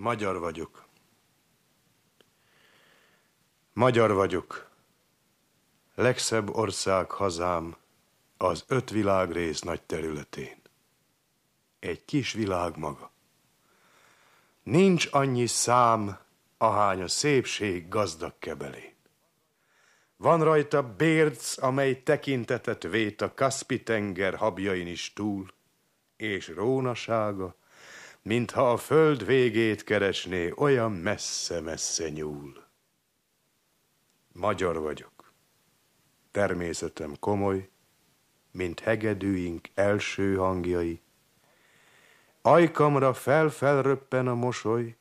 Magyar vagyok. Magyar vagyok. Legszebb ország hazám az öt világrész nagy területén. Egy kis világ maga. Nincs annyi szám, ahány a szépség gazdag kebelé. Van rajta bérc, amely tekintetet vét a Kaspi tenger habjain is túl, és rónasága, mintha a föld végét keresné, olyan messze-messze nyúl. Magyar vagyok. Természetem komoly, mint hegedűink első hangjai. Ajkamra fel-felröppen a mosoly,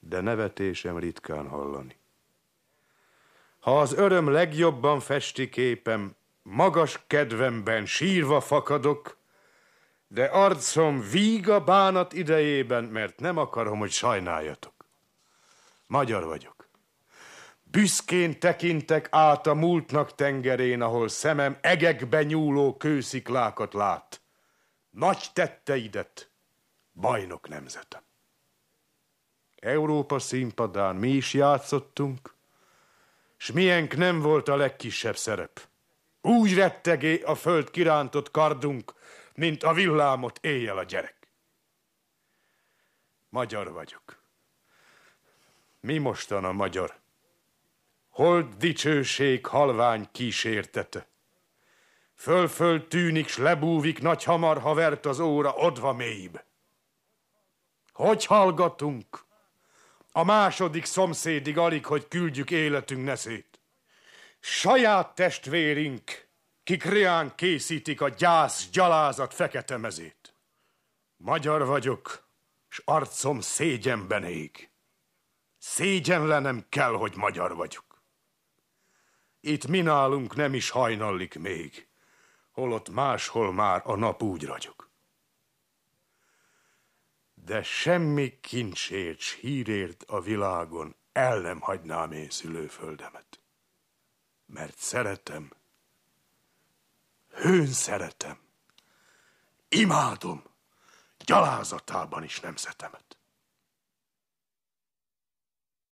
de nevetésem ritkán hallani. Ha az öröm legjobban festi képem, magas kedvemben sírva fakadok, de arcom víga bánat idejében, mert nem akarom, hogy sajnáljatok. Magyar vagyok. Büszkén tekintek át a múltnak tengerén, ahol szemem egekbe nyúló kősziklákat lát. Nagy tetteidet, bajnok nemzetem. Európa színpadán mi is játszottunk, s miénk nem volt a legkisebb szerep. Úgy rettegé a föld kirántott kardunk, mint a villámot éjjel a gyerek. Magyar vagyok. Mi mostan a magyar? Hold dicsőség halvány kísértete. Fölföl föl tűnik, s lebúvik nagy hamar, ha vert az óra odva mélybe. Hogy hallgatunk? A második szomszédig alig, hogy küldjük életünk neszét. Saját testvérink, kik rián készítik a gyász, gyalázat fekete mezét. Magyar vagyok, s arcom szégyenben ég. Szégyenlenem kell, hogy magyar vagyok. Itt mi nálunk nem is hajnallik még, holott máshol már a nap úgy ragyog. De semmi kincsért s hírért a világon el nem hagynám én szülőföldemet, mert szeretem Őn szeretem. Imádom gyalázatában is nemzetemet.